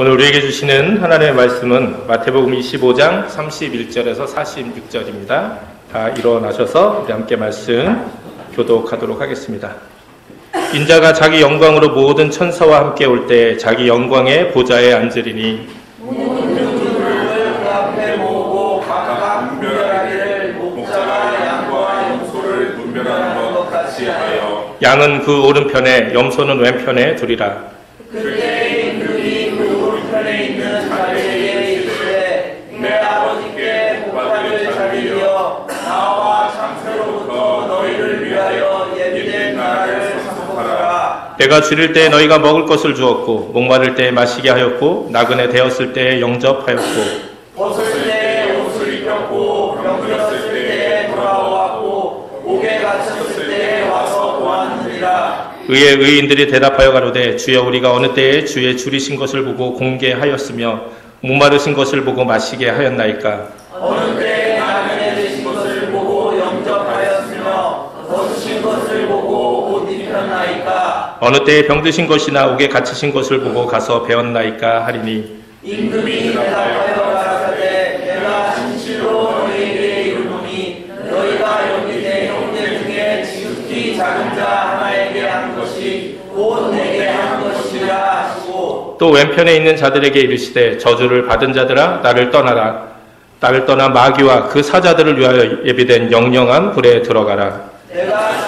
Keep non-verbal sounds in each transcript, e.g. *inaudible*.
오늘 우리에게 주시는 하나님의 말씀은 마태복음 25장 31절에서 46절입니다. 다 일어나셔서 우리 함께 말씀 교독하도록 하겠습니다. 인자가 자기 영광으로 모든 천사와 함께 올 때 자기 영광의 보좌에 앉으리니 양은 그 오른편에 염소는 왼편에 두리라. 내가 줄일 때 너희가 먹을 것을 주었고 목마를 때에 마시게 하였고 나그네 되었을 때에 영접하였고 벗을 때 옷을 입혔고 병들었을 때 돌아왔고 목에 갇혔을 때 와서 보았느니라 의의 의인들이 대답하여 가로되 주여 우리가 어느 때에 주의 줄이신 것을 보고 공개하였으며 목마르신 것을 보고 마시게 하였나이까 어느 때 배웠나이까 어느 때에 병드신 것이나 옥에 갇히신 것을 보고 가서 배웠나이까 하리니 임금이 대답하여 가라사대 내가 진실로 너희에게 이르노니 너희가 여기내 형제 중에 지극히 작은 자 하나에게 한 것이 곧 내게 한 것이라 하시고 또 왼편에 있는 자들에게 이르시되 저주를 받은 자들아 나를 떠나라 나를 떠나 마귀와 그 사자들을 위하여 예비된 영영한 불에 들어가라 내가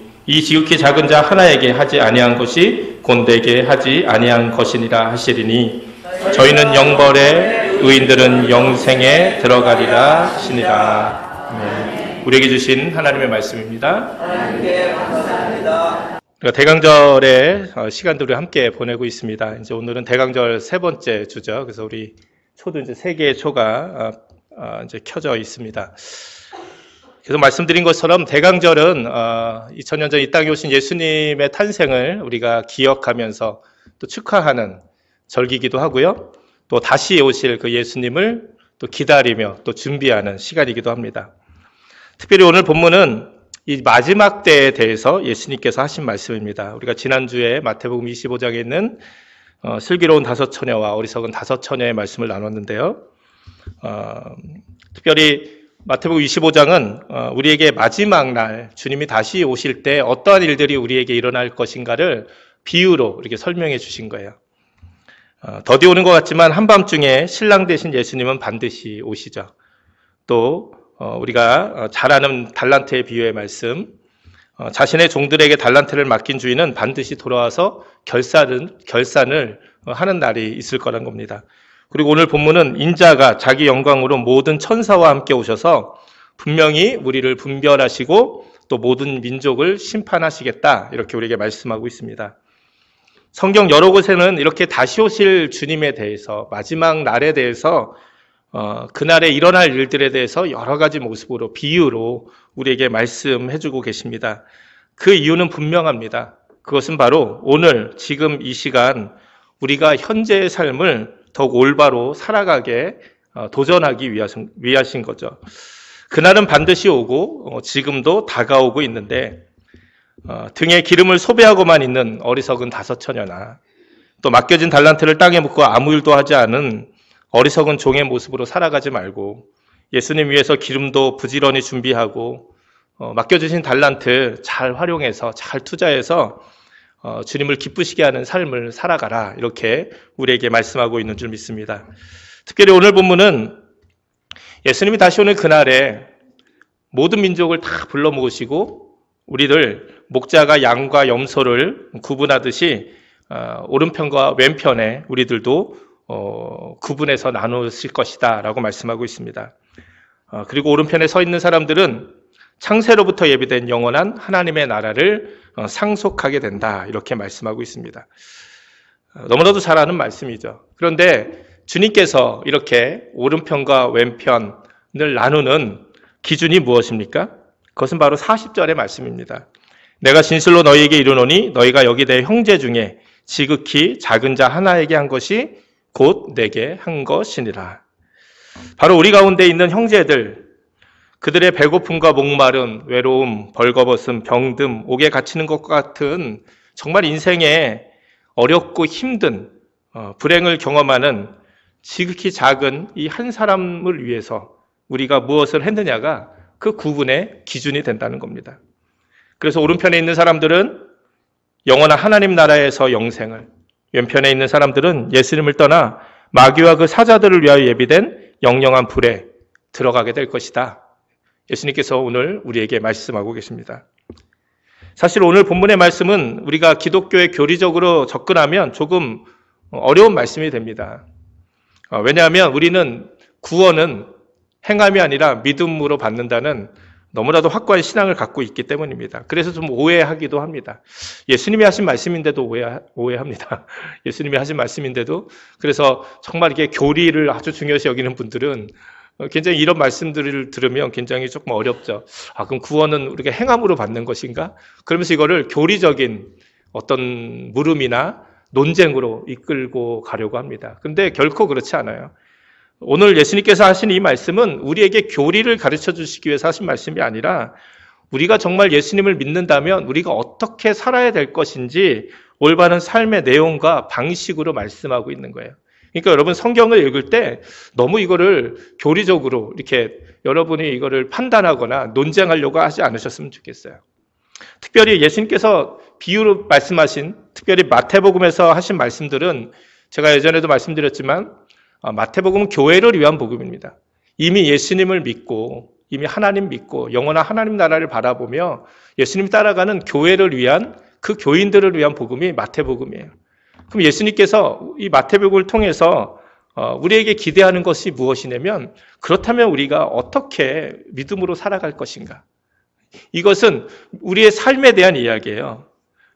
이 지극히 작은 자 하나에게 하지 아니한 것이 곤대에게 하지 아니한 것이니라 하시리니 저희는 영벌에 의인들은 영생에 들어가리라 하시니라. 우리에게 주신 하나님의 말씀입니다. 우리가 대강절의 어, 시간들을 함께 보내고 있습니다. 이제 오늘은 대강절 세 번째 주죠. 그래서 우리 초도 이제 세 개의 초가 어, 어, 이제 켜져 있습니다. 계속 말씀드린 것처럼 대강절은 2000년 어, 전이 땅에 오신 예수님의 탄생을 우리가 기억하면서 또 축하하는 절기기도 하고요. 또 다시 오실 그 예수님을 또 기다리며 또 준비하는 시간이기도 합니다. 특별히 오늘 본문은 이 마지막 때에 대해서 예수님께서 하신 말씀입니다. 우리가 지난주에 마태복음 25장에 있는 어, 슬기로운 다섯 처녀와 어리석은 다섯 처녀의 말씀을 나눴는데요. 어, 특별히 마태복음 25장은 어, 우리에게 마지막 날 주님이 다시 오실 때 어떠한 일들이 우리에게 일어날 것인가를 비유로 이렇게 설명해 주신 거예요. 어, 더디 오는 것 같지만 한밤중에 신랑 되신 예수님은 반드시 오시죠. 또 어, 우리가 잘 아는 달란트의 비유의 말씀 자신의 종들에게 달란트를 맡긴 주인은 반드시 돌아와서 결산을, 결산을 하는 날이 있을 거란 겁니다. 그리고 오늘 본문은 인자가 자기 영광으로 모든 천사와 함께 오셔서 분명히 우리를 분별하시고 또 모든 민족을 심판하시겠다. 이렇게 우리에게 말씀하고 있습니다. 성경 여러 곳에는 이렇게 다시 오실 주님에 대해서 마지막 날에 대해서 어, 그날에 일어날 일들에 대해서 여러 가지 모습으로 비유로 우리에게 말씀해 주고 계십니다. 그 이유는 분명합니다. 그것은 바로 오늘 지금 이 시간 우리가 현재의 삶을 더욱 올바로 살아가게 어, 도전하기 위하신, 위하신 거죠. 그날은 반드시 오고 어, 지금도 다가오고 있는데 어, 등에 기름을 소비하고만 있는 어리석은 다섯 처녀나 또 맡겨진 달란트를 땅에 묻고 아무 일도 하지 않은 어리석은 종의 모습으로 살아가지 말고 예수님 위해서 기름도 부지런히 준비하고 맡겨주신 달란트 잘 활용해서 잘 투자해서 어, 주님을 기쁘시게 하는 삶을 살아가라 이렇게 우리에게 말씀하고 있는 줄 믿습니다. 특별히 오늘 본문은 예수님이 다시 오는 그날에 모든 민족을 다 불러 모으시고 우리를 목자가 양과 염소를 구분하듯이 어, 오른편과 왼편에 우리들도 어, 구분해서 나누실 것이다라고 말씀하고 있습니다. 어, 그리고 오른편에 서 있는 사람들은 창세로부터 예비된 영원한 하나님의 나라를 어, 상속하게 된다. 이렇게 말씀하고 있습니다. 어, 너무나도 잘 아는 말씀이죠. 그런데 주님께서 이렇게 오른편과 왼편을 나누는 기준이 무엇입니까? 그것은 바로 40절의 말씀입니다. 내가 진실로 너희에게 이르노니 너희가 여기 내 형제 중에 지극히 작은 자 하나에게 한 것이 곧 내게 한 것이니라. 바로 우리 가운데 있는 형제들, 그들의 배고픔과 목마름, 외로움, 벌거벗음, 병듦, 옥에 갇히는 것 같은 정말 인생의 어렵고 힘든 어, 불행을 경험하는 지극히 작은 이 한 사람을 위해서 우리가 무엇을 했느냐가 그 구분의 기준이 된다는 겁니다. 그래서 오른편에 있는 사람들은 영원한 하나님 나라에서 영생을, 왼편에 있는 사람들은 예수님을 떠나 마귀와 그 사자들을 위하여 예비된 영영한 불에 들어가게 될 것이다. 예수님께서 오늘 우리에게 말씀하고 계십니다. 사실 오늘 본문의 말씀은 우리가 기독교에 교리적으로 접근하면 조금 어려운 말씀이 됩니다. 어, 왜냐하면 우리는 구원은 행함이 아니라 믿음으로 받는다는 너무나도 확고한 신앙을 갖고 있기 때문입니다. 그래서 좀 오해하기도 합니다. 예수님이 하신 말씀인데도 오해, 오해합니다. *laughs* 예수님이 하신 말씀인데도 그래서 정말 이게 교리를 아주 중요시 여기는 분들은 어, 굉장히 이런 말씀들을 들으면 굉장히 조금 어렵죠. 아, 그럼 구원은 우리가 행함으로 받는 것인가? 그러면서 이거를 교리적인 어떤 물음이나 논쟁으로 이끌고 가려고 합니다. 근데 결코 그렇지 않아요. 오늘 예수님께서 하신 이 말씀은 우리에게 교리를 가르쳐 주시기 위해서 하신 말씀이 아니라 우리가 정말 예수님을 믿는다면 우리가 어떻게 살아야 될 것인지 올바른 삶의 내용과 방식으로 말씀하고 있는 거예요. 그러니까 여러분 성경을 읽을 때 너무 이거를 교리적으로 이렇게 여러분이 이거를 판단하거나 논쟁하려고 하지 않으셨으면 좋겠어요. 특별히 예수님께서 비유로 말씀하신 특별히 마태복음에서 하신 말씀들은 제가 예전에도 말씀드렸지만 어, 마태복음은 교회를 위한 복음입니다. 이미 예수님을 믿고 이미 하나님 믿고 영원한 하나님 나라를 바라보며 예수님 따라가는 교회를 위한 그 교인들을 위한 복음이 마태복음이에요. 그럼 예수님께서 이마태복을 통해서 어, 우리에게 기대하는 것이 무엇이냐면 그렇다면 우리가 어떻게 믿음으로 살아갈 것인가? 이것은 우리의 삶에 대한 이야기예요.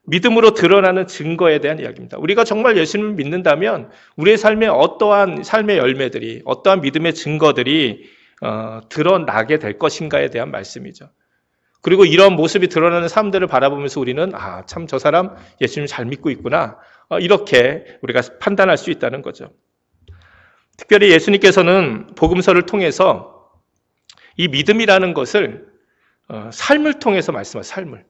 믿음으로 드러나는 증거에 대한 이야기입니다. 우리가 정말 예수님을 믿는다면 우리의 삶에 어떠한 삶의 열매들이 어떠한 믿음의 증거들이 어, 드러나게 될 것인가에 대한 말씀이죠. 그리고 이런 모습이 드러나는 사람들을 바라보면서 우리는 아 참 저 사람 예수님 잘 믿고 있구나 어, 이렇게 우리가 판단할 수 있다는 거죠. 특별히 예수님께서는 복음서를 통해서 이 믿음이라는 것을 어, 삶을 통해서 말씀하세요. 삶을.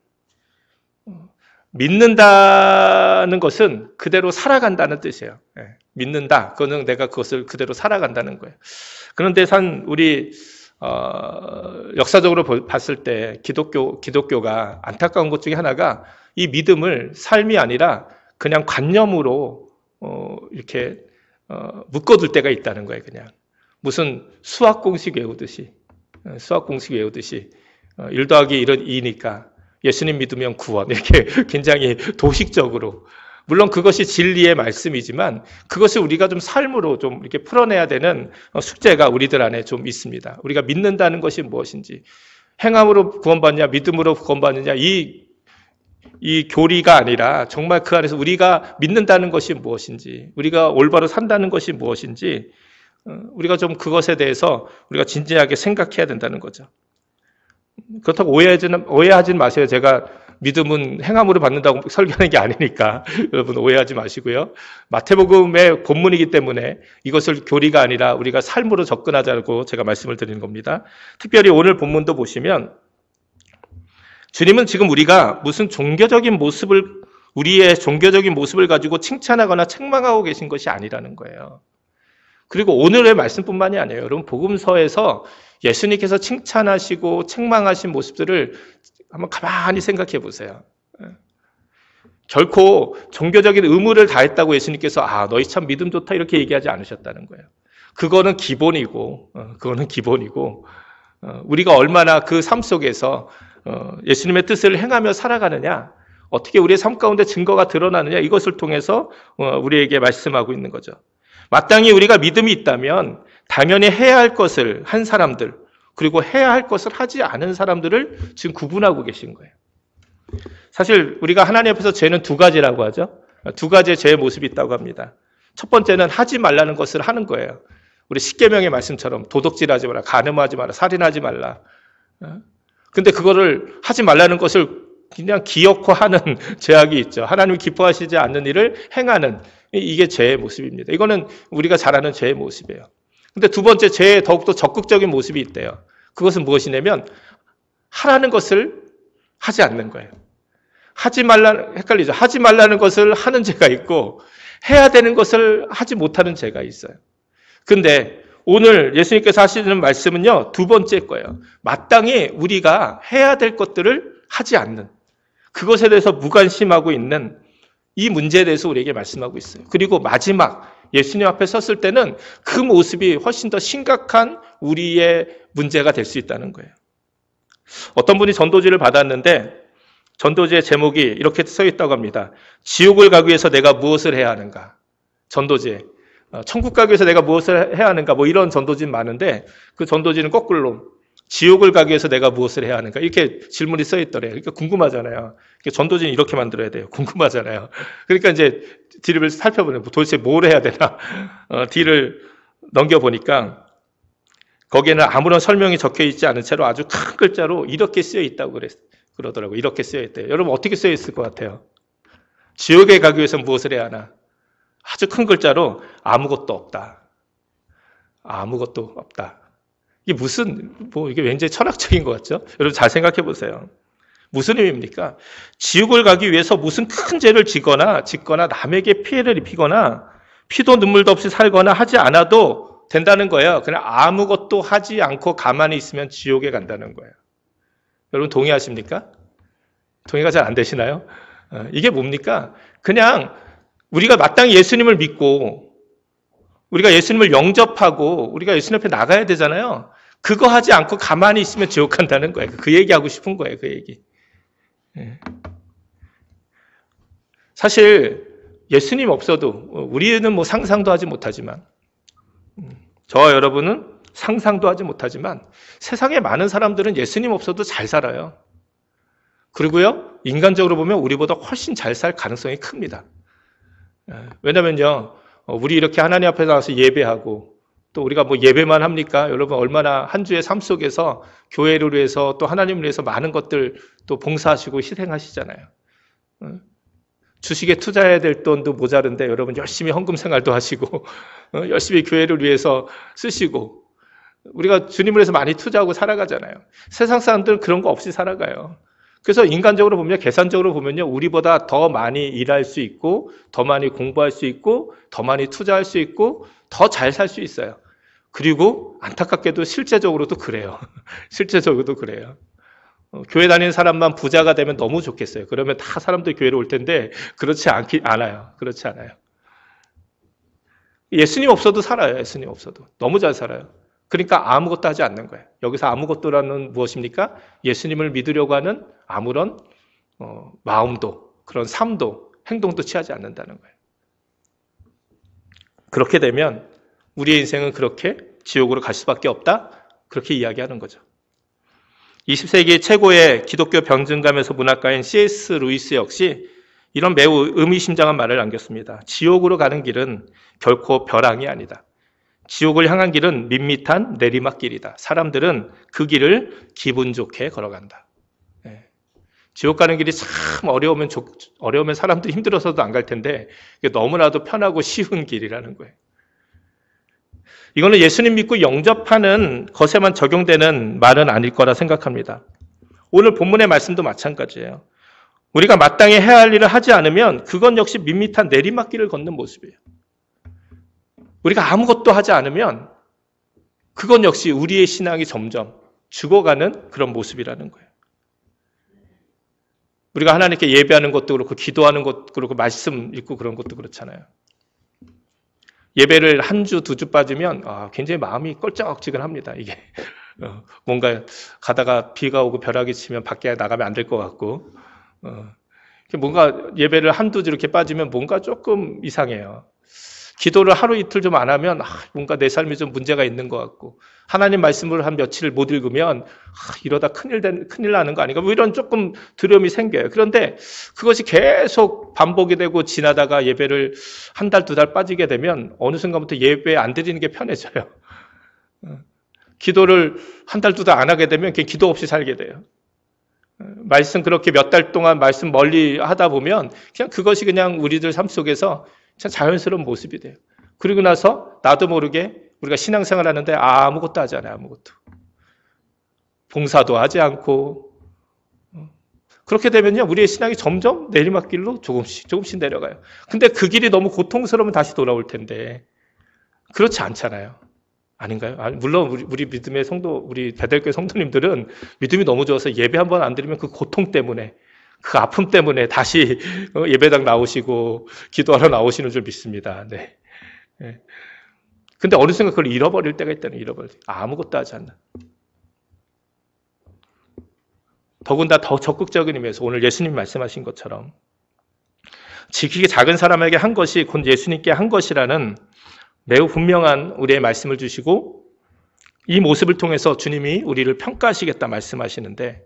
믿는다는 것은 그대로 살아간다는 뜻이에요. 예, 믿는다. 그거는 내가 그것을 그대로 살아간다는 거예요. 그런데 산 우리 어, 역사적으로 봤을 때 기독교 기독교가 안타까운 것 중에 하나가 이 믿음을 삶이 아니라 그냥 관념으로 어, 이렇게 어, 묶어둘 때가 있다는 거예요. 그냥 무슨 수학 공식 외우듯이 어, 수학 공식 외우듯이 어, 1 더하기 이런 2니까 예수님 믿으면 구원 이렇게 *laughs* 굉장히 도식적으로 물론 그것이 진리의 말씀이지만 그것을 우리가 좀 삶으로 좀 이렇게 풀어내야 되는 어, 숙제가 우리들 안에 좀 있습니다. 우리가 믿는다는 것이 무엇인지 행함으로 구원받냐 믿음으로 구원받느냐 이이 교리가 아니라 정말 그 안에서 우리가 믿는다는 것이 무엇인지, 우리가 올바로 산다는 것이 무엇인지, 어, 우리가 좀 그것에 대해서 우리가 진지하게 생각해야 된다는 거죠. 그렇다고 오해하지는, 오해하지 마세요. 제가 믿음은 행함으로 받는다고 *laughs* 설교하는 게 아니니까 *laughs* 여러분 오해하지 마시고요. 마태복음의 본문이기 때문에 이것을 교리가 아니라 우리가 삶으로 접근하자고 제가 말씀을 드리는 겁니다. 특별히 오늘 본문도 보시면 주님은 지금 우리가 무슨 종교적인 모습을 우리의 종교적인 모습을 가지고 칭찬하거나 책망하고 계신 것이 아니라는 거예요. 그리고 오늘의 말씀뿐만이 아니에요. 여러분 복음서에서 예수님께서 칭찬하시고 책망하신 모습들을 한번 가만히 생각해 보세요. 예. 결코 종교적인 의무를 다했다고 예수님께서 아 너희 참 믿음 좋다 이렇게 얘기하지 않으셨다는 거예요. 그거는 기본이고 어, 그거는 기본이고 어, 우리가 얼마나 그 삶 속에서 어, 예수님의 뜻을 행하며 살아가느냐, 어떻게 우리의 삶 가운데 증거가 드러나느냐 이것을 통해서 어, 우리에게 말씀하고 있는 거죠. 마땅히 우리가 믿음이 있다면 당연히 해야 할 것을 한 사람들 그리고 해야 할 것을 하지 않은 사람들을 지금 구분하고 계신 거예요. 사실 우리가 하나님 앞에서 죄는 두 가지라고 하죠. 두 가지의 죄의 모습이 있다고 합니다. 첫 번째는 하지 말라는 것을 하는 거예요. 우리 십계명의 말씀처럼 도덕질하지 마라, 가늠하지 마라, 살인하지 말라. 어? 근데 그거를 하지 말라는 것을 그냥 기어코 하는 *laughs* 죄악이 있죠. 하나님이 기뻐하시지 않는 일을 행하는 이게 죄의 모습입니다. 이거는 우리가 잘 아는 죄의 모습이에요. 근데 두 번째 죄에 더욱더 적극적인 모습이 있대요. 그것은 무엇이냐면 하라는 것을 하지 않는 거예요. 하지 말라 헷갈리죠. 하지 말라는 것을 하는 죄가 있고 해야 되는 것을 하지 못하는 죄가 있어요. 근데 오늘 예수님께서 하시는 말씀은요, 두 번째 거예요. 마땅히 우리가 해야 될 것들을 하지 않는, 그것에 대해서 무관심하고 있는 이 문제에 대해서 우리에게 말씀하고 있어요. 그리고 마지막, 예수님 앞에 섰을 때는 그 모습이 훨씬 더 심각한 우리의 문제가 될 수 있다는 거예요. 어떤 분이 전도지를 받았는데 전도지의 제목이 이렇게 써 있다고 합니다. 지옥을 가기 위해서 내가 무엇을 해야 하는가? 전도지 어, 천국 가기 위해서 내가 무엇을 해야 하는가 뭐 이런 전도진 많은데 그 전도진은 거꾸로 지옥을 가기 위해서 내가 무엇을 해야 하는가 이렇게 질문이 써 있더래요. 그러니까 궁금하잖아요. 그러니까 전도진 이렇게 만들어야 돼요. 궁금하잖아요. 그러니까 이제 드립을 살펴보는 도대체 뭘 해야 되나 *laughs* 어, 뒤를 넘겨 보니까 거기에는 아무런 설명이 적혀 있지 않은 채로 아주 큰 글자로 이렇게 쓰여 있다고 그랬, 그러더라고요. 이렇게 쓰여 있대요. 여러분 어떻게 쓰여 있을 것 같아요? 지옥에 가기 위해서 무엇을 해야 하나? 아주 큰 글자로 아무것도 없다. 아무것도 없다. 이게 무슨 뭐 이게 왠지 철학적인 것 같죠? 여러분 잘 생각해 보세요. 무슨 의미입니까? 지옥을 가기 위해서 무슨 큰 죄를 지거나 짓거나 남에게 피해를 입히거나 피도 눈물도 없이 살거나 하지 않아도 된다는 거예요. 그냥 아무것도 하지 않고 가만히 있으면 지옥에 간다는 거예요. 여러분 동의하십니까? 동의가 잘 안 되시나요? 어, 이게 뭡니까? 그냥 우리가 마땅히 예수님을 믿고 우리가 예수님을 영접하고 우리가 예수님 앞에 나가야 되잖아요. 그거 하지 않고 가만히 있으면 지옥 간다는 거예요. 그 얘기하고 싶은 거예요. 그 얘기. 예. 사실 예수님 없어도 우리는 뭐 상상도 하지 못하지만 음, 저와 여러분은 상상도 하지 못하지만 세상에 많은 사람들은 예수님 없어도 잘 살아요. 그리고요 인간적으로 보면 우리보다 훨씬 잘 살 가능성이 큽니다. 예, 왜냐면요, 어, 우리 이렇게 하나님 앞에 나와서 예배하고 또 우리가 뭐 예배만 합니까? 여러분 얼마나 한 주의 삶 속에서 교회를 위해서 또 하나님을 위해서 많은 것들 또 봉사하시고 희생하시잖아요. 어? 주식에 투자해야 될 돈도 모자른데 여러분 열심히 헌금 생활도 하시고 어, 열심히 교회를 위해서 쓰시고 우리가 주님을 위해서 많이 투자하고 살아가잖아요. 세상 사람들은 그런 거 없이 살아가요. 그래서 인간적으로 보면 계산적으로 보면요 우리보다 더 많이 일할 수 있고 더 많이 공부할 수 있고 더 많이 투자할 수 있고 더 잘 살 수 있어요. 그리고 안타깝게도 실제적으로도 그래요. *laughs* 실제적으로도 그래요. 어, 교회 다니는 사람만 부자가 되면 너무 좋겠어요. 그러면 다 사람들 교회로 올 텐데 그렇지 않기 않아요. 그렇지 않아요. 예수님 없어도 살아요. 예수님 없어도 너무 잘 살아요. 그러니까 아무것도 하지 않는 거예요. 여기서 아무것도라는 무엇입니까? 예수님을 믿으려고 하는 아무런 어, 마음도 그런 삶도 행동도 취하지 않는다는 거예요. 그렇게 되면 우리의 인생은 그렇게 지옥으로 갈 수밖에 없다. 그렇게 이야기하는 거죠. 20세기 최고의 기독교 병증감에서 문학가인 C.S. 루이스 역시 이런 매우 의미심장한 말을 남겼습니다. 지옥으로 가는 길은 결코 벼랑이 아니다. 지옥을 향한 길은 밋밋한 내리막길이다. 사람들은 그 길을 기분 좋게 걸어간다. 예. 지옥 가는 길이 참 어려우면 조, 어려우면 사람들이 힘들어서도 안 갈 텐데 너무나도 편하고 쉬운 길이라는 거예요. 이거는 예수님 믿고 영접하는 것에만 적용되는 말은 아닐 거라 생각합니다. 오늘 본문의 말씀도 마찬가지예요. 우리가 마땅히 해야 할 일을 하지 않으면 그건 역시 밋밋한 내리막길을 걷는 모습이에요. 우리가 아무것도 하지 않으면 그건 역시 우리의 신앙이 점점 죽어가는 그런 모습이라는 거예요. 우리가 하나님께 예배하는 것도 그렇고 기도하는 것도 그렇고 말씀 읽고 그런 것도 그렇잖아요. 예배를 한 주, 두 주 빠지면 아, 굉장히 마음이 껄쩍지근합니다. 이게 *laughs* 어, 뭔가 가다가 비가 오고 벼락이 치면 밖에 나가면 안 될 것 같고 어, 뭔가 예배를 한두 주 이렇게 빠지면 뭔가 조금 이상해요. 기도를 하루 이틀 좀 안 하면 아, 뭔가 내 삶이 좀 문제가 있는 것 같고 하나님 말씀을 한 며칠 못 읽으면 아, 이러다 큰일 된, 큰일 나는 거 아닌가 뭐 이런 조금 두려움이 생겨요. 그런데 그것이 계속 반복이 되고 지나다가 예배를 한 달 두달 달 빠지게 되면 어느 순간부터 예배 안 드리는 게 편해져요. *laughs* 기도를 한 달 두 달 안 하게 되면 그냥 기도 없이 살게 돼요. 말씀 그렇게 몇 달 동안 말씀 멀리 하다 보면 그냥 그것이 그냥 우리들 삶 속에서 참 자연스러운 모습이 돼요. 그리고 나서 나도 모르게 우리가 신앙생활 하는데 아무것도 하지 않아요. 아무것도. 봉사도 하지 않고 어. 그렇게 되면요, 우리의 신앙이 점점 내리막길로 조금씩 조금씩 내려가요. 근데 그 길이 너무 고통스러우면 다시 돌아올 텐데 그렇지 않잖아요. 아닌가요? 아니, 물론 우리, 우리, 믿음의 성도, 우리 배달교회 성도님들은 믿음이 너무 좋아서 예배 한 번 안 드리면 그 고통 때문에 그 아픔 때문에 다시 어, 예배당 나오시고 기도하러 나오시는 줄 믿습니다. 네. 예. 근데 어느 순간 그걸 잃어버릴 때가 있다는 잃어버릴 때. 아무것도 하지 않나 더군다 더 적극적인 의미에서 오늘 예수님 말씀하신 것처럼 지키기 작은 사람에게 한 것이 곧 예수님께 한 것이라는 매우 분명한 우리의 말씀을 주시고 이 모습을 통해서 주님이 우리를 평가하시겠다 말씀하시는데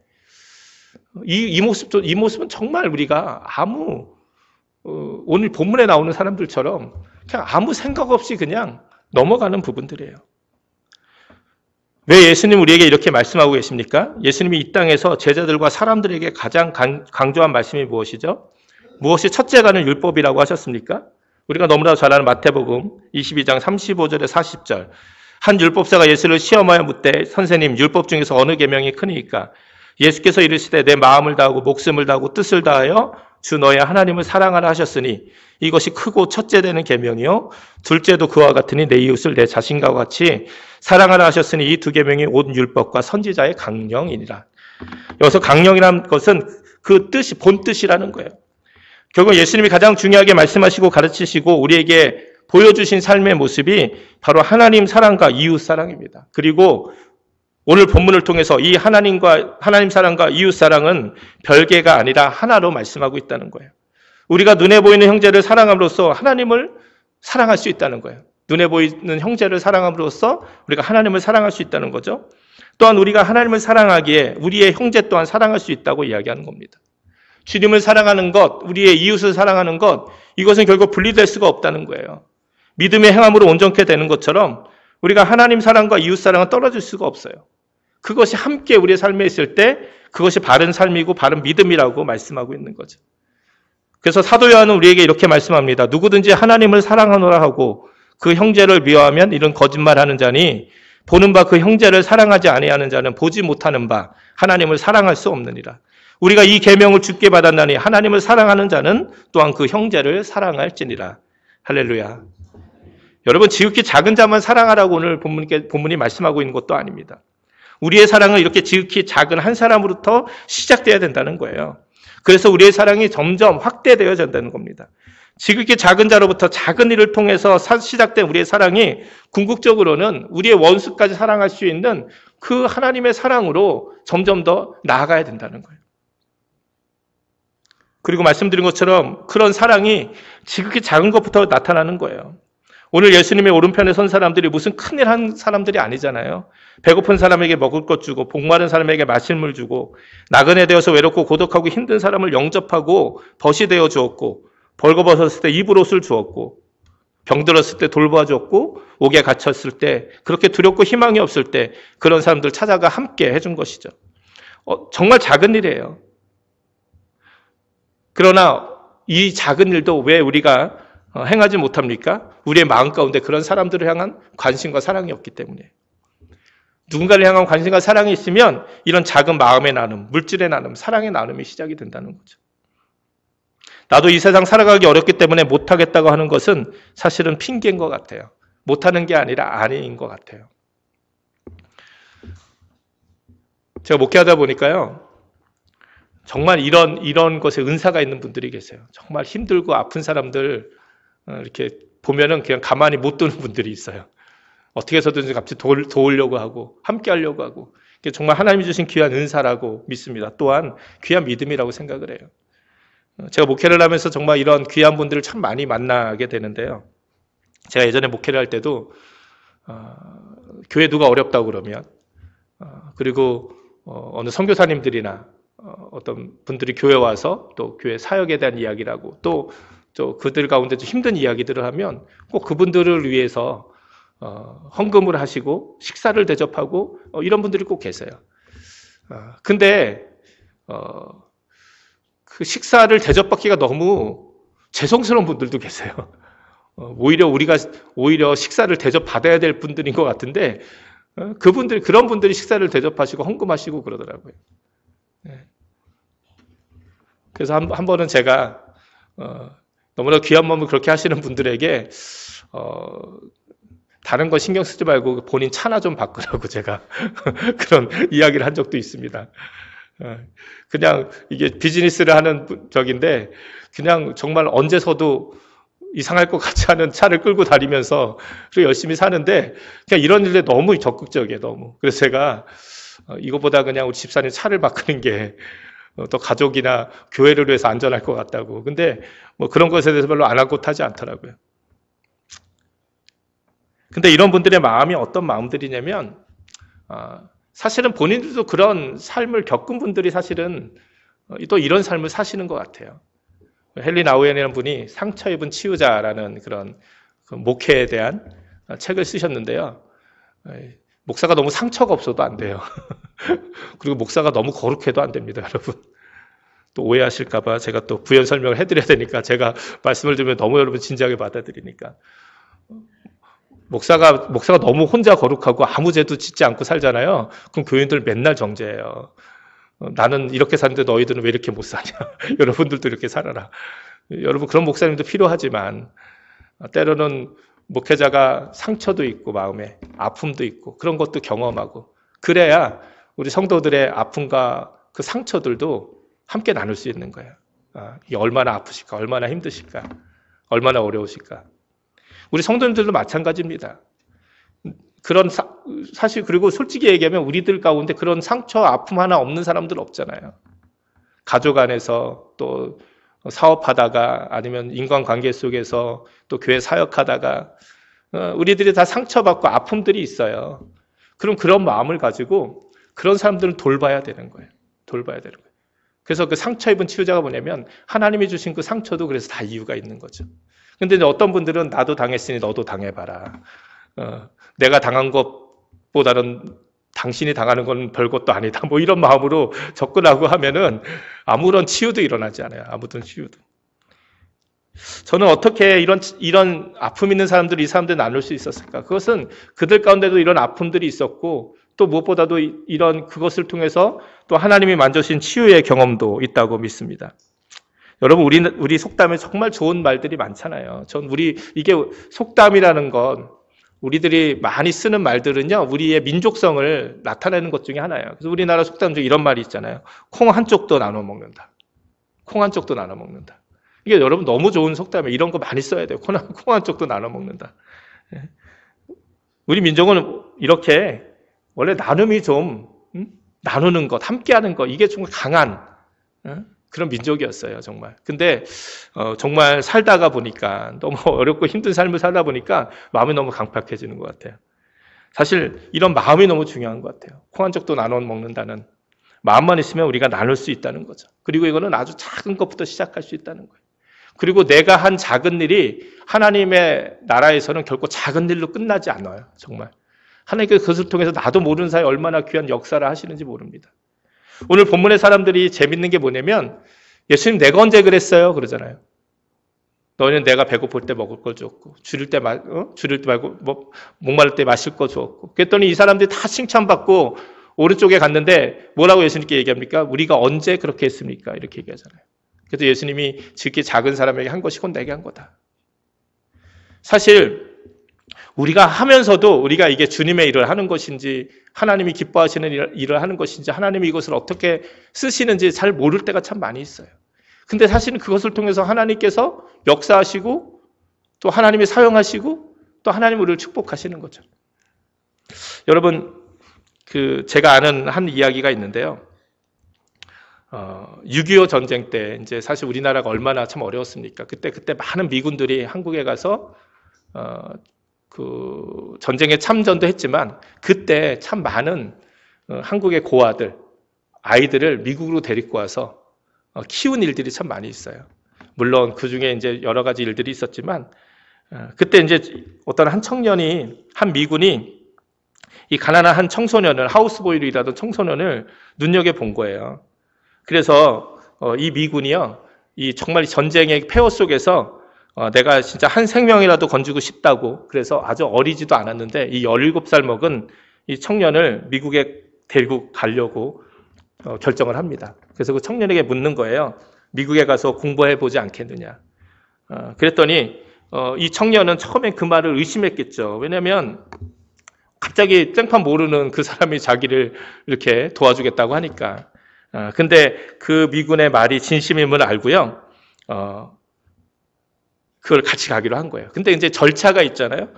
이, 이 모습도, 이 모습은 정말 우리가 아무, 어, 오늘 본문에 나오는 사람들처럼 그냥 아무 생각 없이 그냥 넘어가는 부분들이에요. 왜 예수님 우리에게 이렇게 말씀하고 계십니까? 예수님이 이 땅에서 제자들과 사람들에게 가장 강, 강조한 말씀이 무엇이죠? 무엇이 첫째가는 율법이라고 하셨습니까? 우리가 너무나잘 아는 마태복음 22장 35절에 40절 한 율법사가 예수를 시험하여 묻되 선생님 율법 중에서 어느 계명이 크니까 예수께서 이르시되 내 마음을 다하고 목숨을 다하고 뜻을 다하여 주 너의 하나님을 사랑하라 하셨으니 이것이 크고 첫째 되는 계명이요 둘째도 그와 같으니 내 이웃을 내 자신과 같이 사랑하라 하셨으니 이 두 계명이 온 율법과 선지자의 강령이니라. 여기서 강령이란 것은 그 뜻이 본 뜻이라는 거예요. 결국 예수님이 가장 중요하게 말씀하시고 가르치시고 우리에게 보여주신 삶의 모습이 바로 하나님 사랑과 이웃 사랑입니다. 그리고 오늘 본문을 통해서 이 하나님과 하나님 사랑과 이웃 사랑은 별개가 아니라 하나로 말씀하고 있다는 거예요. 우리가 눈에 보이는 형제를 사랑함으로써 하나님을 사랑할 수 있다는 거예요. 눈에 보이는 형제를 사랑함으로써 우리가 하나님을 사랑할 수 있다는 거죠. 또한 우리가 하나님을 사랑하기에 우리의 형제 또한 사랑할 수 있다고 이야기하는 겁니다. 주님을 사랑하는 것, 우리의 이웃을 사랑하는 것, 이것은 결국 분리될 수가 없다는 거예요. 믿음의 행함으로 온전케 되는 것처럼 우리가 하나님 사랑과 이웃 사랑은 떨어질 수가 없어요. 그것이 함께 우리의 삶에 있을 때 그것이 바른 삶이고 바른 믿음이라고 말씀하고 있는 거죠. 그래서 사도 요한은 우리에게 이렇게 말씀합니다. 누구든지 하나님을 사랑하노라 하고 그 형제를 미워하면 이런 거짓말하는 자니 보는 바 그 형제를 사랑하지 아니하는 자는 보지 못하는 바 하나님을 사랑할 수 없느니라. 우리가 이 계명을 주께 받았나니 하나님을 사랑하는 자는 또한 그 형제를 사랑할지니라. 할렐루야. 여러분 지극히 작은 자만 사랑하라고 오늘 본문이 말씀하고 있는 것도 아닙니다. 우리의 사랑은 이렇게 지극히 작은 한 사람으로부터 시작되어야 된다는 거예요. 그래서 우리의 사랑이 점점 확대되어야 된다는 겁니다. 지극히 작은 자로부터 작은 일을 통해서 시작된 우리의 사랑이 궁극적으로는 우리의 원수까지 사랑할 수 있는 그 하나님의 사랑으로 점점 더 나아가야 된다는 거예요. 그리고 말씀드린 것처럼 그런 사랑이 지극히 작은 것부터 나타나는 거예요. 오늘 예수님의 오른편에 선 사람들이 무슨 큰일 한 사람들이 아니잖아요. 배고픈 사람에게 먹을 것 주고 복마른 사람에게 마실 물 주고 나그네 되어서 외롭고 고독하고 힘든 사람을 영접하고 벗이 되어 주었고 벌거벗었을 때 입을 옷을 주었고 병들었을 때 돌보아 주었고 옥에 갇혔을 때 그렇게 두렵고 희망이 없을 때 그런 사람들 찾아가 함께 해 준 것이죠. 어, 정말 작은 일이에요. 그러나 이 작은 일도 왜 우리가 어, 행하지 못합니까? 우리의 마음 가운데 그런 사람들을 향한 관심과 사랑이 없기 때문에. 누군가를 향한 관심과 사랑이 있으면 이런 작은 마음의 나눔, 물질의 나눔, 사랑의 나눔이 시작이 된다는 거죠. 나도 이 세상 살아가기 어렵기 때문에 못하겠다고 하는 것은 사실은 핑계인 것 같아요. 못하는 게 아니라 아니인 것 같아요. 제가 목회하다 보니까요. 정말 이런 이런 것에 은사가 있는 분들이 계세요. 정말 힘들고 아픈 사람들 어, 이렇게 보면은 그냥 가만히 못 두는 분들이 있어요. 어떻게 해서든지 같이 도울, 도우려고 하고 함께 하려고 하고 이게 정말 하나님이 주신 귀한 은사라고 믿습니다. 또한 귀한 믿음이라고 생각을 해요. 어, 제가 목회를 하면서 정말 이런 귀한 분들을 참 많이 만나게 되는데요. 제가 예전에 목회를 할 때도 어, 교회 누가 어렵다고 그러면 어, 그리고 어, 느 선교사님들이나 어, 떤 분들이 교회 와서 또 교회 사역에 대한 이야기라고 또또 그들 가운데도 힘든 이야기들을 하면 꼭 그분들을 위해서 어, 헌금을 하시고 식사를 대접하고 어, 이런 분들이 꼭 계세요. 어, 근데 어, 그 식사를 대접받기가 너무 죄송스러운 분들도 계세요. 어, 오히려 우리가 오히려 식사를 대접 받아야 될 분들인 것 같은데 어, 그분들 그런 분들이 식사를 대접하시고 헌금하시고 그러더라고요. 네. 그래서 한, 한 번은 제가 너무나 귀한 마음을 그렇게 하시는 분들에게 어, 다른 거 신경 쓰지 말고 그 본인 차나 좀 바꾸라고 *laughs* 제가 그런 이야기를 한 적도 있습니다. 어, 그냥 이게 비즈니스를 하는 적인데 그냥 정말 언제서도 이상할 것 같지 않은 차를 끌고 다니면서 열심히 사는데 그냥 이런 일에 너무 적극적이에요 너무 그래서 제가 어, 이거보다 그냥 우리 집사님 차를 바꾸는 게또 가족이나 교회를 위해서 안전할 것 같다고. 근데 뭐 그런 것에 대해서 별로 안하고타지 않더라고요. 근데 이런 분들의 마음이 어떤 마음들이냐면 아, 사실은 본인들도 그런 삶을 겪은 분들이 사실은 어, 또 이런 삶을 사시는 것 같아요. 헨리 나우엔이라는 분이 상처 입은 치유자라는 그런 그 목회에 대한 책을 쓰셨는데요. 목사가 너무 상처가 없어도 안 돼요. *laughs* 그리고 목사가 너무 거룩해도 안 됩니다, 여러분. 또 오해하실까봐 제가 또 부연 설명을 해드려야 되니까 제가 말씀을 드리면 너무 여러분 진지하게 받아들이니까. 목사가, 목사가 너무 혼자 거룩하고 아무 죄도 짓지 않고 살잖아요. 그럼 교인들 맨날 정죄해요 어, 나는 이렇게 사는데 너희들은 왜 이렇게 못 사냐. *laughs* 여러분들도 이렇게 살아라. 여러분, 그런 목사님도 필요하지만, 때로는 목회자가 상처도 있고 마음에 아픔도 있고 그런 것도 경험하고 그래야 우리 성도들의 아픔과 그 상처들도 함께 나눌 수 있는 거예요. 아, 얼마나 아프실까, 얼마나 힘드실까, 얼마나 어려우실까. 우리 성도님들도 마찬가지입니다. 그런 사, 사실 그리고 솔직히 얘기하면 우리들 가운데 그런 상처 아픔 하나 없는 사람들 없잖아요. 가족 안에서 또 사업하다가 아니면 인간관계 속에서 또 교회 사역하다가 어, 우리들이 다 상처받고 아픔들이 있어요. 그럼 그런 마음을 가지고 그런 사람들은 돌봐야 되는 거예요. 돌봐야 되는 거예요. 그래서 그 상처 입은 치유자가 뭐냐면 하나님이 주신 그 상처도 그래서 다 이유가 있는 거죠. 근데 어떤 분들은 나도 당했으니 너도 당해봐라. 어, 내가 당한 것보다는 당신이 당하는 건 별것도 아니다. 뭐 이런 마음으로 접근하고 하면은 아무런 치유도 일어나지 않아요. 아무튼 치유도. 저는 어떻게 이런, 이런 아픔 있는 사람들이 이 사람들 나눌 수 있었을까? 그것은 그들 가운데도 이런 아픔들이 있었고 또 무엇보다도 이런 그것을 통해서 또 하나님이 만져신 치유의 경험도 있다고 믿습니다. 여러분 우리 우리 속담에 정말 좋은 말들이 많잖아요. 전 우리 이게 속담이라는 건 우리들이 많이 쓰는 말들은요, 우리의 민족성을 나타내는 것 중에 하나예요. 그래서 우리나라 속담 중에 이런 말이 있잖아요. 콩 한쪽도 나눠 먹는다. 콩 한쪽도 나눠 먹는다. 이게 여러분 너무 좋은 속담에 이요 이런 거 많이 써야 돼요. 콩 *laughs* 한쪽도 나눠 먹는다. 예. 우리 민족은 이렇게 원래 나눔이 좀 음? 나누는 것, 함께하는 것 이게 좀 강한 음? 그런 민족이었어요, 정말. 근데 어, 정말 살다가 보니까 너무 *laughs* 어렵고 힘든 삶을 살다 보니까 마음이 너무 강팍해지는 것 같아요. 사실 이런 마음이 너무 중요한 것 같아요. 콩 한적도 나눠 먹는다는 마음만 있으면 우리가 나눌 수 있다는 거죠. 그리고 이거는 아주 작은 것부터 시작할 수 있다는 거예요. 그리고 내가 한 작은 일이 하나님의 나라에서는 결코 작은 일로 끝나지 않아요. 정말. 하나님께서 그것을 통해서 나도 모르는 사이 얼마나 귀한 역사를 하시는지 모릅니다. 오늘 본문의 사람들이 재밌는 게 뭐냐면 예수님 내가 언제 그랬어요? 그러잖아요. 너는 내가 배고플 때 먹을 거 줬고 줄일 때 마, 어? 줄일 때 말고 뭐, 목마를 때 마실 거 줬고 그랬더니 이 사람들이 다 칭찬받고 오른쪽에 갔는데 뭐라고 예수님께 얘기합니까? 우리가 언제 그렇게 했습니까? 이렇게 얘기하잖아요. 그래서 예수님이 즉극 작은 사람에게 한 것이 곧 내게 한 거다. 사실 우리가 하면서도 우리가 이게 주님의 일을 하는 것인지 하나님이 기뻐하시는 일을 하는 것인지 하나님이 이것을 어떻게 쓰시는지 잘 모를 때가 참 많이 있어요. 근데 사실은 그것을 통해서 하나님께서 역사하시고 또 하나님이 사용하시고 또 하나님 우리를 축복하시는 거죠. 여러분 그 제가 아는 한 이야기가 있는데요. 어, 6.25 전쟁 때 이제 사실 우리나라가 얼마나 참 어려웠습니까? 그때 그때 많은 미군들이 한국에 가서 어, 그 전쟁에 참전도 했지만 그때 참 많은 어, 한국의 고아들 아이들을 미국으로 데리고 와서 어, 키운 일들이 참 많이 있어요. 물론 그 중에 이제 여러 가지 일들이 있었지만 어, 그때 이제 어떤 한 청년이 한 미군이 이 가난한 한 청소년을 하우스보이로 일하던 청소년을 눈여겨 본 거예요. 그래서 이 미군이요, 이 정말 전쟁의 폐허 속에서 어, 내가 진짜 한 생명이라도 건지고 싶다고 그래서 아주 어리지도 않았는데 이 17살 먹은 이 청년을 미국에 데리고 가려고 어, 결정을 합니다. 그래서 그 청년에게 묻는 거예요. 미국에 가서 공부해 보지 않겠느냐. 어, 그랬더니 어, 이 청년은 처음에그 말을 의심했겠죠. 왜냐하면 갑자기 땡판 모르는 그 사람이 자기를 이렇게 도와주겠다고 하니까. 어, 근데 그 미군의 말이 진심임을 알고요. 어, 그걸 같이 가기로 한 거예요. 근데 이제 절차가 있잖아요.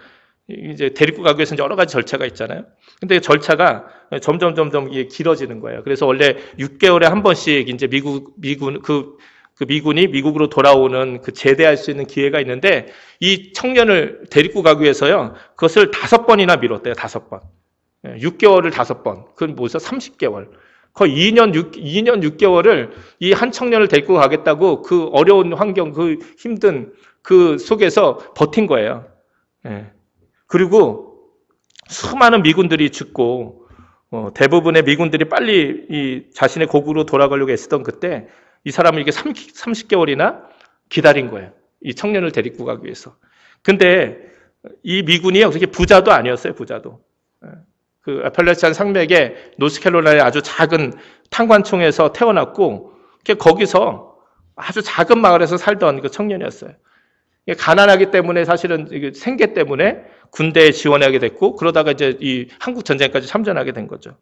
이제 데리고 가기 위해서는 여러 가지 절차가 있잖아요. 근데 그 절차가 점점 점점 길어지는 거예요. 그래서 원래 6개월에 한 번씩 이제 미국 미군 그, 그 미군이 미국으로 돌아오는 그 제대할 수 있는 기회가 있는데 이 청년을 데리고 가기 위해서요. 그것을 다섯 번이나 미뤘대요. 다섯 번. 6개월을 예, 다섯 번. 그건 뭐죠? 30개월. 거의 2년 6 2년 6개월을 이 한 청년을 데리고 가겠다고 그 어려운 환경 그 힘든 그 속에서 버틴 거예요. 예. 그리고 수많은 미군들이 죽고 어, 대부분의 미군들이 빨리 이 자신의 고국으로 돌아가려고 애쓰던 그때 이 사람은 이게 30, 30개월이나 기다린 거예요. 이 청년을 데리고 가기 위해서. 근데 이 미군이 어떻게 부자도 아니었어요, 부자도. 예. 그 아펠레치안 상맥의 노스캐롤라의 아주 작은 탄관총에서 태어났고, 거기서 아주 작은 마을에서 살던 그 청년이었어요. 가난하기 때문에 사실은 생계 때문에 군대에 지원하게 됐고 그러다가 이제 이 한국 전쟁까지 참전하게 된 거죠.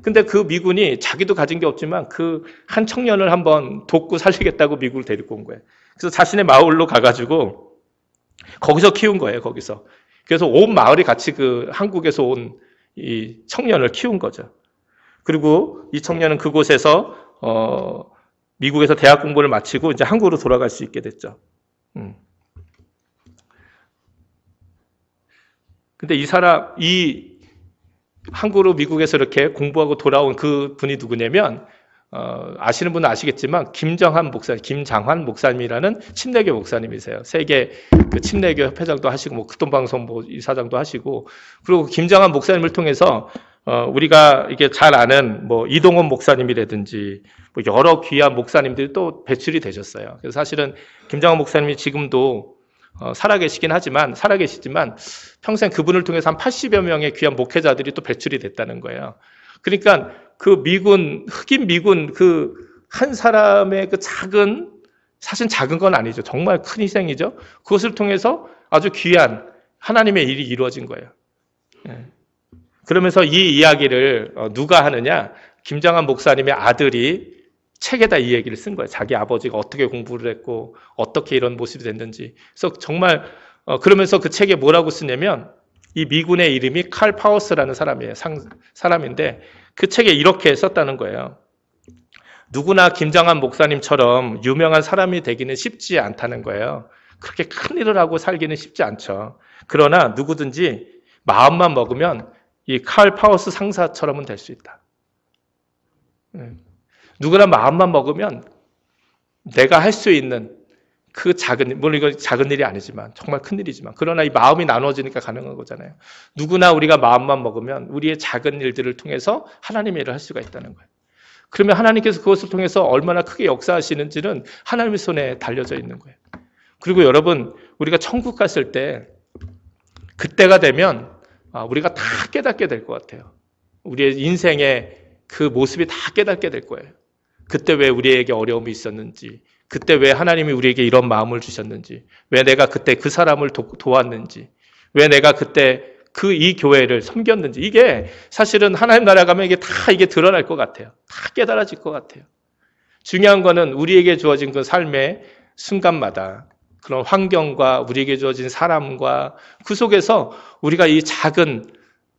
근데 그 미군이 자기도 가진 게 없지만 그 한 청년을 한번 돕고 살리겠다고 미국을 데리고 온 거예요. 그래서 자신의 마을로 가가지고 거기서 키운 거예요. 거기서. 그래서 온 마을이 같이 그 한국에서 온 이 청년을 키운 거죠. 그리고 이 청년은 그곳에서 어 미국에서 대학 공부를 마치고 이제 한국으로 돌아갈 수 있게 됐죠. 음. 근데 이 사람, 이 한국으로 미국에서 이렇게 공부하고 돌아온 그 분이 누구냐면, 어, 아시는 분은 아시겠지만, 김정한 목사님, 김장환 목사님이라는 침례교 목사님이세요. 세계 그 침례교 협회장도 하시고, 뭐, 극동방송 뭐 이사장도 하시고, 그리고 김장환 목사님을 통해서 어, 우리가 이게 잘 아는 뭐 이동원 목사님이라든지 뭐 여러 귀한 목사님들이 또 배출이 되셨어요. 그래서 사실은 김장원 목사님이 지금도 어, 살아계시긴 하지만 살아계시지만 평생 그분을 통해서 한 80여 명의 귀한 목회자들이 또 배출이 됐다는 거예요. 그러니까 그 미군 흑인 미군 그 한 사람의 그 작은 사실 작은 건 아니죠. 정말 큰 희생이죠. 그것을 통해서 아주 귀한 하나님의 일이 이루어진 거예요. 예. 그러면서 이 이야기를 어, 누가 하느냐? 김장한 목사님의 아들이 책에다 이 얘기를 쓴 거예요. 자기 아버지가 어떻게 공부를 했고 어떻게 이런 모습이 됐는지. 그래서 정말 어, 그러면서 그 책에 뭐라고 쓰냐면 이 미군의 이름이 칼파우스라는 사람이에요. 상, 사람인데 그 책에 이렇게 썼다는 거예요. 누구나 김장한 목사님처럼 유명한 사람이 되기는 쉽지 않다는 거예요. 그렇게 큰 일을 하고 살기는 쉽지 않죠. 그러나 누구든지 마음만 먹으면 이칼 파우스 상사처럼은 될 수 있다. 예. 누구나 마음만 먹으면 내가 할 수 있는 그 작은 물론 이건 작은 일이 아니지만 정말 큰 일이지만 그러나 이 마음이 나눠지니까 가능한 거잖아요. 누구나 우리가 마음만 먹으면 우리의 작은 일들을 통해서 하나님의 일을 할 수가 있다는 거예요. 그러면 하나님께서 그것을 통해서 얼마나 크게 역사하시는지는 하나님의 손에 달려져 있는 거예요. 그리고 여러분 우리가 천국 갔을 때 그때가 되면 아, 우리가 다 깨닫게 될 것 같아요. 우리의 인생의 그 모습이 다 깨닫게 될 거예요. 그때 왜 우리에게 어려움이 있었는지, 그때 왜 하나님이 우리에게 이런 마음을 주셨는지, 왜 내가 그때 그 사람을 도, 도왔는지, 왜 내가 그때 그 이 교회를 섬겼는지, 이게 사실은 하나님 나라 가면 이게 다 이게 드러날 것 같아요. 다 깨달아질 것 같아요. 중요한 거는 우리에게 주어진 그 삶의 순간마다 그런 환경과 우리에게 주어진 사람과 그 속에서 우리가 이 작은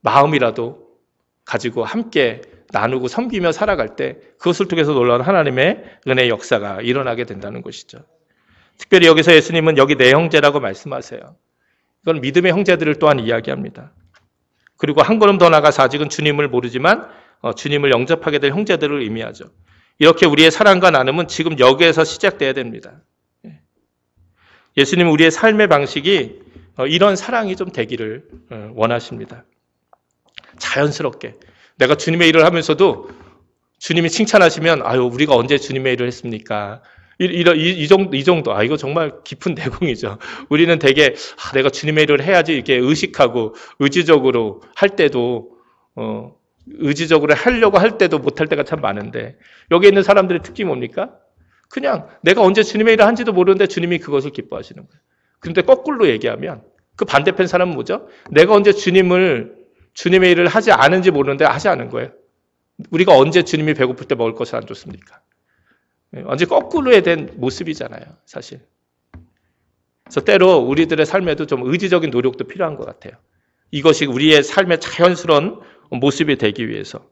마음이라도 가지고 함께 나누고 섬기며 살아갈 때 그것을 통해서 놀라운 하나님의 은혜 역사가 일어나게 된다는 것이죠. 특별히 여기서 예수님은 여기 내 형제라고 말씀하세요. 이건 믿음의 형제들을 또한 이야기합니다. 그리고 한 걸음 더 나가서 아직은 주님을 모르지만 어, 주님을 영접하게 될 형제들을 의미하죠. 이렇게 우리의 사랑과 나눔은 지금 여기에서 시작돼야 됩니다. 예수님 우리의 삶의 방식이 어, 이런 사랑이 좀 되기를 어, 원하십니다. 자연스럽게 내가 주님의 일을 하면서도 주님이 칭찬하시면 아유 우리가 언제 주님의 일을 했습니까? 이런 이, 이, 정도 이 정도 아 이거 정말 깊은 *laughs* 내공이죠. 우리는 되게 아, 내가 주님의 일을 해야지 이렇게 의식하고 의지적으로 할 때도 어, 의지적으로 하려고 할 때도 못할 때가 참 많은데 여기 있는 사람들의 특징 뭡니까? 그냥 내가 언제 주님의 일을 한지도 모르는데 주님이 그것을 기뻐하시는 거예요. 그런데 거꾸로 얘기하면 그 반대편 사람은 뭐죠? 내가 언제 주님을 주님의 일을 하지 않은지 모르는데 하지 않은 거예요. 우리가 언제 주님이 배고플 때 먹을 것을 안 줬습니까? 예, 언제 거꾸로에 된 모습이잖아요, 사실. 그래서 때로 우리들의 삶에도 좀 의지적인 노력도 필요한 것 같아요. 이것이 우리의 삶의 자연스러운 모습이 되기 위해서.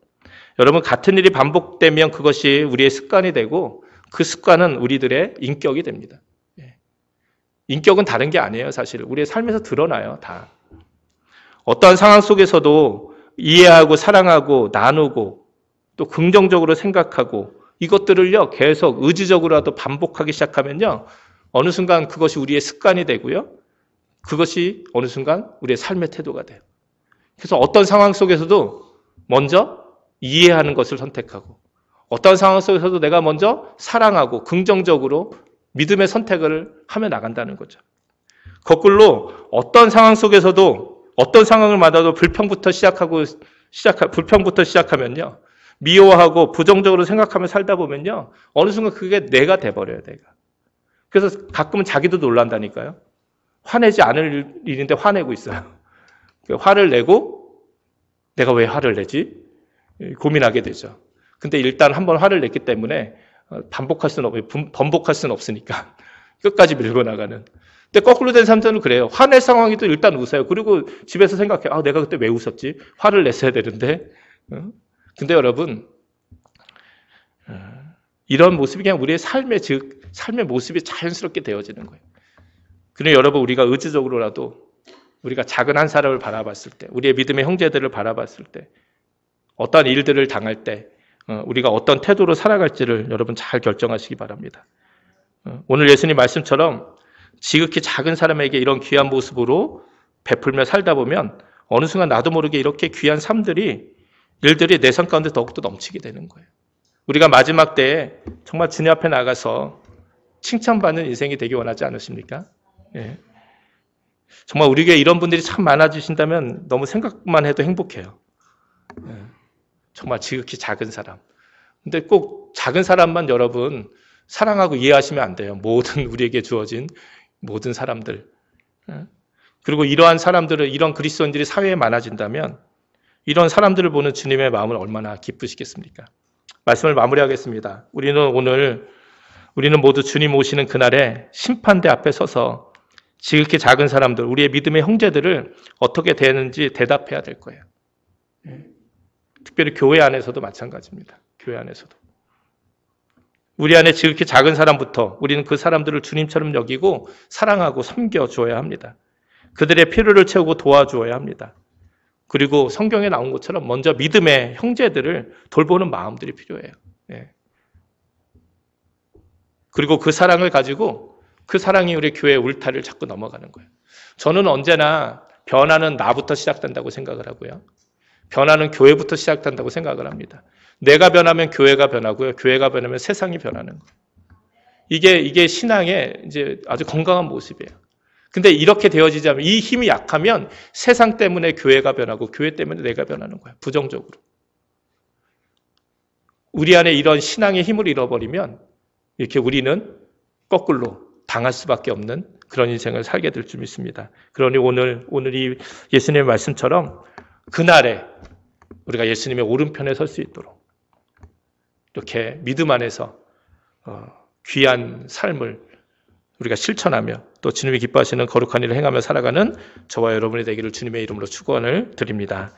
여러분, 같은 일이 반복되면 그것이 우리의 습관이 되고 그 습관은 우리들의 인격이 됩니다. 예. 인격은 다른 게 아니에요, 사실. 우리의 삶에서 드러나요, 다. 어떠한 상황 속에서도 이해하고 사랑하고 나누고 또 긍정적으로 생각하고 이것들을요, 계속 의지적으로라도 반복하기 시작하면요, 어느 순간 그것이 우리의 습관이 되고요, 그것이 어느 순간 우리의 삶의 태도가 돼요. 그래서 어떤 상황 속에서도 먼저 이해하는 것을 선택하고 어떤 상황 속에서도 내가 먼저 사랑하고 긍정적으로 믿음의 선택을 하며 나간다는 거죠. 거꾸로 어떤 상황 속에서도 어떤 상황을 만나도 불평부터 시작하고 시작 불평부터 시작하면요. 미워하고 부정적으로 생각하며 살다 보면요. 어느 순간 그게 내가 돼 버려요, 내가. 그래서 가끔은 자기도 놀란다니까요. 화내지 않을 일인데 화내고 있어요. 화를 내고 내가 왜 화를 내지? 고민하게 되죠. 근데 일단 한번 화를 냈기 때문에 어, 반복할 수는 없, 번복할 수는 없으니까 *laughs* 끝까지 밀고 나가는. 근데 거꾸로 된삼들은 그래요. 화낼 상황이 또 일단 웃어요. 그리고 집에서 생각해. 아, 내가 그때 왜 웃었지? 화를 냈어야 되는데. 근데 여러분, 어, 이런 모습이 그냥 우리의 삶의 즉, 삶의 모습이 자연스럽게 되어지는 거예요. 근데 여러분, 우리가 의지적으로라도 우리가 작은 한 사람을 바라봤을 때, 우리의 믿음의 형제들을 바라봤을 때, 어떠한 일들을 당할 때, 어, 우리가 어떤 태도로 살아갈지를 여러분 잘 결정하시기 바랍니다. 어, 오늘 예수님 말씀처럼 지극히 작은 사람에게 이런 귀한 모습으로 베풀며 살다 보면 어느 순간 나도 모르게 이렇게 귀한 삶들이 일들이 내삶 가운데 더욱더 넘치게 되는 거예요. 우리가 마지막 때에 정말 주님 앞에 나가서 칭찬받는 인생이 되기 원하지 않으십니까? 예. 정말 우리 교회 이런 분들이 참 많아지신다면 너무 생각만 해도 행복해요. 예. 정말 지극히 작은 사람. 근데 꼭 작은 사람만 여러분 사랑하고 이해하시면 안 돼요. 모든 *laughs* 우리에게 주어진 모든 사람들. 예? 그리고 이러한 사람들을 이런 그리스도인들이 사회에 많아진다면 이런 사람들을 보는 주님의 마음을 얼마나 기쁘시겠습니까? 말씀을 마무리하겠습니다. 우리는 오늘 우리는 모두 주님 오시는 그날에 심판대 앞에 서서 지극히 작은 사람들, 우리의 믿음의 형제들을 어떻게 되는지 대답해야 될 거예요. 예? 특별히 교회 안에서도 마찬가지입니다. 교회 안에서도. 우리 안에 지극히 작은 사람부터 우리는 그 사람들을 주님처럼 여기고 사랑하고 섬겨줘야 합니다. 그들의 필요를 채우고 도와주어야 합니다. 그리고 성경에 나온 것처럼 먼저 믿음의 형제들을 돌보는 마음들이 필요해요. 예. 그리고 그 사랑을 가지고 그 사랑이 우리 교회의 울타리를 자꾸 넘어가는 거예요. 저는 언제나 변화는 나부터 시작된다고 생각을 하고요. 변화는 교회부터 시작된다고 생각을 합니다. 내가 변하면 교회가 변하고요. 교회가 변하면 세상이 변하는 거예요. 이게 이게 신앙의 이제 아주 건강한 모습이에요. 근데 이렇게 되어지자면이 힘이 약하면 세상 때문에 교회가 변하고 교회 때문에 내가 변하는 거예요 부정적으로. 우리 안에 이런 신앙의 힘을 잃어버리면 이렇게 우리는 거꾸로 당할 수밖에 없는 그런 인생을 살게 될 줄 믿습니다. 그러니 오늘 오늘 이 예수님의 말씀처럼 그날에 우리가 예수님의 오른편에 설 수 있도록 이렇게 믿음 안에서 어, 귀한 삶을 우리가 실천하며 또 주님이 기뻐하시는 거룩한 일을 행하며 살아가는 저와 여러분이 되기를 주님의 이름으로 축원을 드립니다.